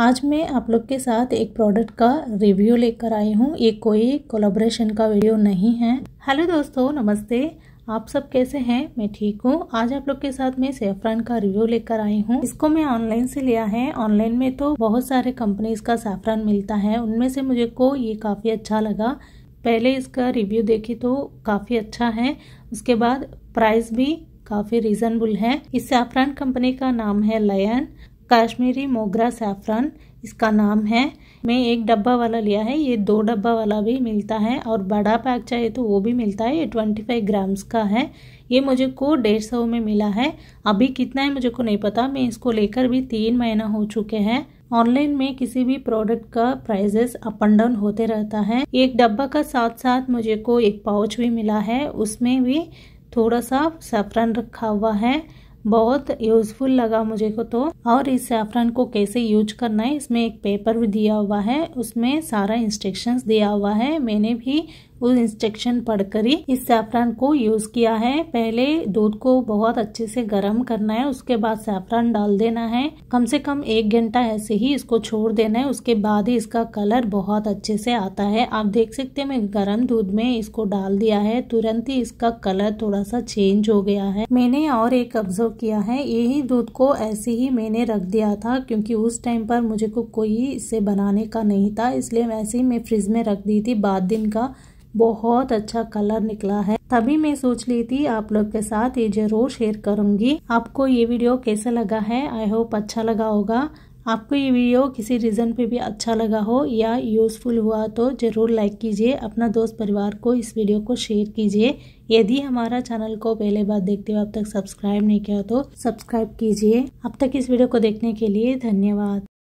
आज मैं आप लोग के साथ एक प्रोडक्ट का रिव्यू लेकर आई हूँ ये कोई कोलाब्रेशन का वीडियो नहीं है हेलो दोस्तों नमस्ते आप सब कैसे हैं मैं ठीक हूँ आज आप लोग के साथ मैं सेफ्रान का रिव्यू लेकर आई हूँ इसको मैं ऑनलाइन से लिया है ऑनलाइन में तो बहुत सारे कंपनीज का सैफरान मिलता है उनमें से मुझे को ये काफ़ी अच्छा लगा पहले इसका रिव्यू देखी तो काफ़ी अच्छा है उसके बाद प्राइस भी काफ़ी रीजनेबल है इस सैफरान कंपनी का नाम है लयन काश्मीरी मोगरा सैफरन इसका नाम है मैं एक डब्बा वाला लिया है ये दो डब्बा वाला भी मिलता है और बड़ा पैक चाहिए तो वो भी मिलता है ये ट्वेंटी फाइव ग्राम्स का है ये मुझे को डेढ़ सौ में मिला है अभी कितना है मुझे को नहीं पता मैं इसको लेकर भी तीन महीना हो चुके हैं ऑनलाइन में किसी भी प्रोडक्ट का प्राइजेस अप एंड डाउन होते रहता है एक डब्बा का साथ साथ मुझे को एक पाउच भी मिला है उसमें भी थोड़ा सा सैफरन रखा हुआ है बहुत यूजफुल लगा मुझे को तो और इस सैफरन को कैसे यूज करना है इसमें एक पेपर भी दिया हुआ है उसमें सारा इंस्ट्रक्शंस दिया हुआ है मैंने भी फुल इंस्ट्रक्शन पढ़कर ही इस सैफरान को यूज किया है पहले दूध को बहुत अच्छे से गर्म करना है उसके बाद सैफरान डाल देना है कम से कम एक घंटा ऐसे ही इसको छोड़ देना है उसके बाद ही इसका कलर बहुत अच्छे से आता है आप देख सकते हैं मैं गर्म दूध में इसको डाल दिया है तुरंत ही इसका कलर थोड़ा सा चेंज हो गया है मैंने और एक ऑब्जर्व किया है यही दूध को ऐसे ही मैंने रख दिया था क्योंकि उस टाइम पर मुझे को कोई इसे बनाने का नहीं था इसलिए वैसे ही मैं फ्रिज में रख दी थी बाद दिन का बहुत अच्छा कलर निकला है तभी मैं सोच ली थी आप लोग के साथ ये जरूर शेयर करूंगी आपको ये वीडियो कैसा लगा है आई होप अच्छा लगा होगा आपको ये वीडियो किसी रीज़न पे भी अच्छा लगा हो या यूज़फुल हुआ तो ज़रूर लाइक कीजिए अपना दोस्त परिवार को इस वीडियो को शेयर कीजिए यदि हमारा चैनल को पहले बार देखते हुए अब तक सब्सक्राइब नहीं किया तो सब्सक्राइब कीजिए अब तक इस वीडियो को देखने के लिए धन्यवाद